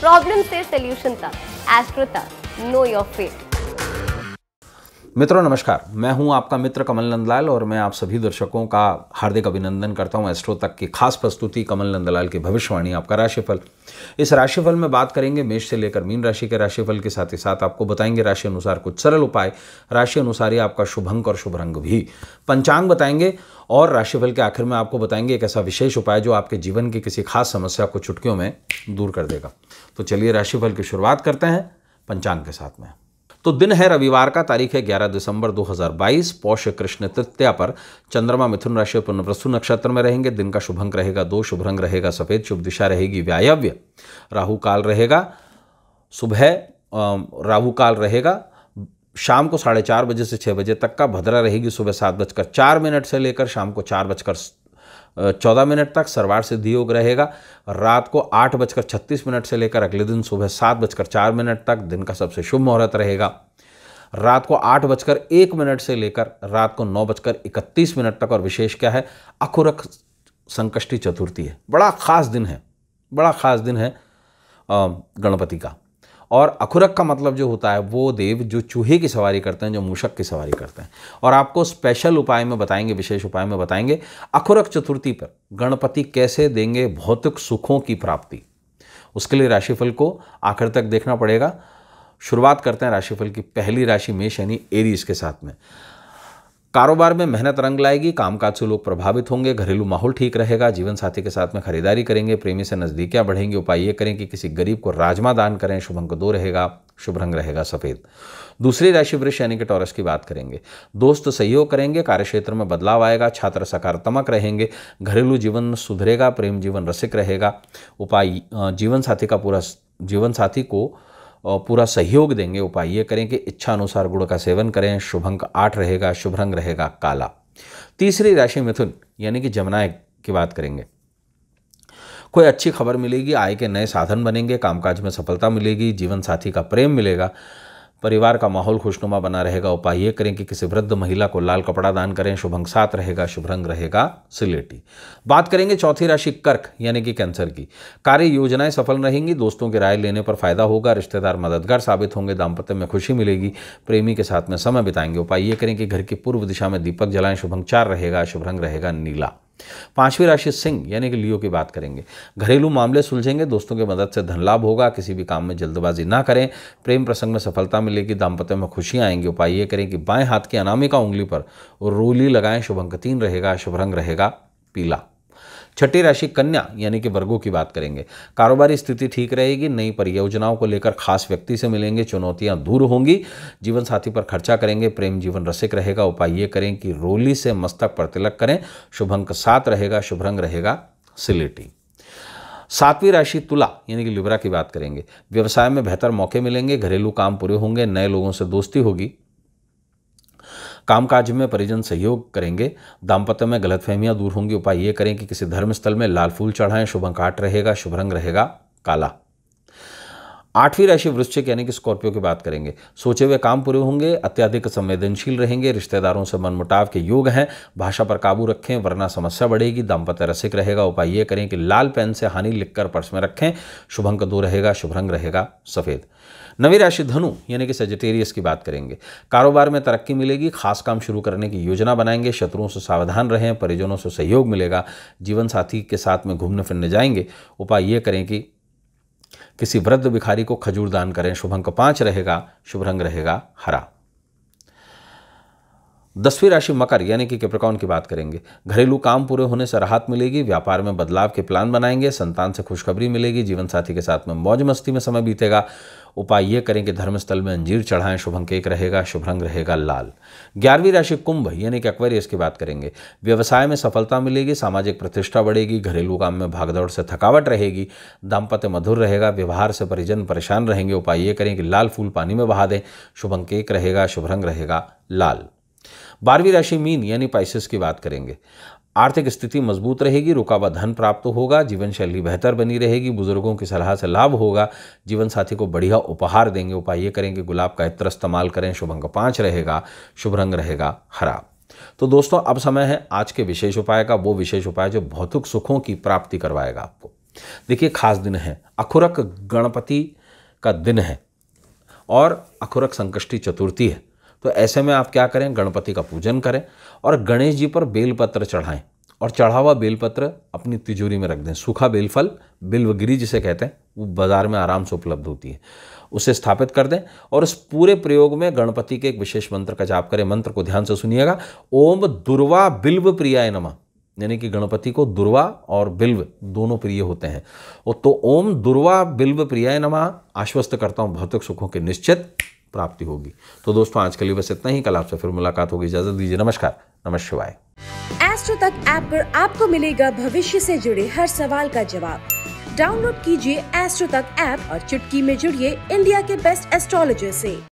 problem से solution तक astro तक नो योर फेट मित्रों नमस्कार मैं हूं आपका मित्र कमल नंदलाल और मैं आप सभी दर्शकों का हार्दिक अभिनंदन करता हूं एस्ट्रो तक की खास प्रस्तुति कमल नंदलाल की भविष्यवाणी आपका राशिफल इस राशिफल में बात करेंगे मेष से लेकर मीन राशि के राशिफल के साथ ही साथ आपको बताएंगे राशि अनुसार कुछ सरल उपाय राशि अनुसार ही आपका शुभ अंक और शुभ रंग भी पंचांग बताएंगे और राशिफल के आखिर में आपको बताएंगे एक ऐसा विशेष उपाय जो आपके जीवन की किसी खास समस्या को चुटकियों में दूर कर देगा तो चलिए राशिफल की शुरुआत करते हैं पंचांग के साथ में तो दिन है रविवार का तारीख है 11 दिसंबर 2022 पौष कृष्ण तृतीया पर चंद्रमा मिथुन राशि पुनप्रसु नक्षत्र में रहेंगे दिन का शुभंक रहेगा दो शुभ रंग रहेगा सफेद शुभ दिशा रहेगी व्यायव्य राहु काल रहेगा सुबह राहु काल रहेगा शाम को साढ़े चार बजे से छः बजे तक का भद्रा रहेगी सुबह सात बजकर चार मिनट से लेकर शाम को चार बजकर चौदह मिनट तक सरवार सिद्धि योग रहेगा रात को आठ बजकर छत्तीस मिनट से लेकर अगले दिन सुबह सात बजकर चार मिनट तक दिन का सबसे शुभ मुहूर्त रहेगा रात को आठ बजकर एक मिनट से लेकर रात को नौ बजकर इकतीस मिनट तक और विशेष क्या है अखुरख संकष्टी चतुर्थी है बड़ा खास दिन है बड़ा खास दिन है गणपति का और अखुरक का मतलब जो होता है वो देव जो चूहे की सवारी करते हैं जो मूषक की सवारी करते हैं और आपको स्पेशल उपाय में बताएंगे विशेष उपाय में बताएंगे अखुरक चतुर्थी पर गणपति कैसे देंगे भौतिक सुखों की प्राप्ति उसके लिए राशिफल को आखिर तक देखना पड़ेगा शुरुआत करते हैं राशिफल की पहली राशि मेष यानी एरीज के साथ में कारोबार में मेहनत रंग लाएगी कामकाज से लोग प्रभावित होंगे घरेलू माहौल ठीक रहेगा जीवन साथी के साथ में खरीदारी करेंगे प्रेमी से नजदीकियां बढ़ेंगी उपाय ये करें कि किसी गरीब को राजमा दान करें शुभ अंक दो रहेगा शुभ रंग रहेगा सफ़ेद दूसरी राशि वृक्ष यानी कि टॉरस की बात करेंगे दोस्त सहयोग करेंगे कार्यक्षेत्र में बदलाव आएगा छात्र सकारात्मक रहेंगे घरेलू जीवन सुधरेगा प्रेम जीवन रसिक रहेगा उपाय जीवन साथी का पूरा जीवन साथी को और पूरा सहयोग देंगे उपाय ये करें कि इच्छा अनुसार गुड़ का सेवन करें शुभ अंक आठ रहेगा शुभ रंग रहेगा काला तीसरी राशि मिथुन यानी कि जमुना की बात करेंगे कोई अच्छी खबर मिलेगी आय के नए साधन बनेंगे कामकाज में सफलता मिलेगी जीवन साथी का प्रेम मिलेगा परिवार का माहौल खुशनुमा बना रहेगा उपाय ये करें कि किसी वृद्ध महिला को लाल कपड़ा दान करें शुभ अंक सात रहेगा शुभ रंग रहेगा सिलेटी बात करेंगे चौथी राशि कर्क यानी कि कैंसर की कार्य योजनाएं सफल रहेंगी दोस्तों की राय लेने पर फायदा होगा रिश्तेदार मददगार साबित होंगे दाम्पत्य में खुशी मिलेगी प्रेमी के साथ में समय बिताएंगे उपाय ये करें कि घर की पूर्व दिशा में दीपक जलाएं शुभ अंक चार रहेगा शुभ रंग रहेगा नीला पांचवी राशि सिंह यानी कि लियो की बात करेंगे घरेलू मामले सुलझेंगे दोस्तों की मदद से धन लाभ होगा किसी भी काम में जल्दबाजी ना करें प्रेम प्रसंग में सफलता मिलेगी दाम्पत्य में खुशियां आएंगी उपाय ये करें कि बाएं हाथ की अनामिका उंगली पर रोली लगाएं शुभ अंक तीन रहेगा शुभ रंग रहेगा पीला छठी राशि कन्या यानी कि वर्गों की बात करेंगे कारोबारी स्थिति ठीक रहेगी नई परियोजनाओं को लेकर खास व्यक्ति से मिलेंगे चुनौतियां दूर होंगी जीवन साथी पर खर्चा करेंगे प्रेम जीवन रसिक रहेगा उपाय ये करें कि रोली से मस्तक पर तिलक करें शुभ अंक सात रहेगा शुभ रंग रहेगा सिलेटी सातवीं राशि तुला यानी कि लिब्रा की बात करेंगे व्यवसाय में बेहतर मौके मिलेंगे घरेलू काम पूरे होंगे नए लोगों से दोस्ती होगी कामकाज में परिजन सहयोग करेंगे दाम्पत्य में गलतफहमियां दूर होंगी उपाय ये करें कि किसी धर्मस्थल में लाल फूल चढ़ाएं शुभ अंकाट रहेगा शुभ रंग रहेगा काला आठवीं राशि वृश्चिक यानी कि स्कॉर्पियो की बात करेंगे सोचे हुए काम पूरे होंगे अत्यधिक संवेदनशील रहेंगे रिश्तेदारों से मनमुटाव के योग हैं भाषा पर काबू रखें वरना समस्या बढ़ेगी दाम्पत्य रसिक रहेगा उपाय ये करें कि लाल पेन से हानि लिखकर पर्स में रखें शुभ अंक दो रहेगा शुभ रंग रहेगा सफ़ेद नवी राशि धनु यानी कि सेजिटेरियस की बात करेंगे कारोबार में तरक्की मिलेगी खास काम शुरू करने की योजना बनाएंगे शत्रुओं से सावधान रहें परिजनों से सहयोग मिलेगा जीवन साथी के साथ में घूमने फिरने जाएंगे उपाय ये करें कि किसी वृद्ध भिखारी को खजूर दान करें शुभ अंक पाँच रहेगा शुभ रंग रहेगा हरा दसवीं राशि मकर यानी कि कैप्रिकॉन की बात करेंगे घरेलू काम पूरे होने से राहत मिलेगी व्यापार में बदलाव के प्लान बनाएंगे संतान से खुशखबरी मिलेगी जीवन साथी के साथ में मौज मस्ती में समय बीतेगा उपाय ये करें कि धर्मस्थल में अंजीर चढ़ाएं शुभ अंक एक रहेगा शुभ रंग रहेगा लाल ग्यारहवीं राशि कुंभ यानी कि एक्वेरियस की बात करेंगे व्यवसाय में सफलता मिलेगी सामाजिक प्रतिष्ठा बढ़ेगी घरेलू काम में भागदौड़ से थकावट रहेगी दाम्पत्य मधुर रहेगा व्यवहार से परिजन परेशान रहेंगे उपाय ये करें कि लाल फूल पानी में बहा दें शुभ अंक एक रहेगा शुभ रंग रहेगा लाल बारहवीं राशि मीन यानी पाइसिस की बात करेंगे आर्थिक स्थिति मजबूत रहेगी रुका हुआ धन प्राप्त तो होगा जीवन शैली बेहतर बनी रहेगी बुजुर्गों की सलाह से लाभ होगा जीवन साथी को बढ़िया उपहार देंगे उपाय ये करेंगे गुलाब का इत्र इस्तेमाल करें शुभ अंक पाँच रहेगा शुभ रंग रहेगा हरा तो दोस्तों अब समय है आज के विशेष उपाय का वो विशेष उपाय जो भौतिक सुखों की प्राप्ति करवाएगा आपको देखिए खास दिन है अखुरक गणपति का दिन है और अखुरक संकष्टी चतुर्थी है तो ऐसे में आप क्या करें गणपति का पूजन करें और गणेश जी पर बेलपत्र चढ़ाएं और चढ़ा हुआ बेलपत्र अपनी तिजोरी में रख दें सूखा बेलफल बिल्वगिरी जिसे कहते हैं वो बाज़ार में आराम से उपलब्ध होती है उसे स्थापित कर दें और इस पूरे प्रयोग में गणपति के एक विशेष मंत्र का जाप करें मंत्र को ध्यान से सुनिएगा ओम दुर्वा बिल्व प्रियाय नमा यानी कि गणपति को दुर्वा और बिल्व दोनों प्रिय होते हैं और तो ओम दुर्वा बिल्व प्रियाय नमा आश्वस्त करता हूँ भौतिक सुखों के निश्चित प्राप्ति होगी तो दोस्तों आज के लिए बस इतना ही कल आपसे फिर मुलाकात होगी इजाजत दीजिए नमस्कार नमस्ते शिवाय एस्ट्रो तक ऐप पर आपको मिलेगा भविष्य से जुड़े हर सवाल का जवाब डाउनलोड कीजिए एस्ट्रो तक ऐप और चुटकी में जुड़िए इंडिया के बेस्ट एस्ट्रोलॉजर से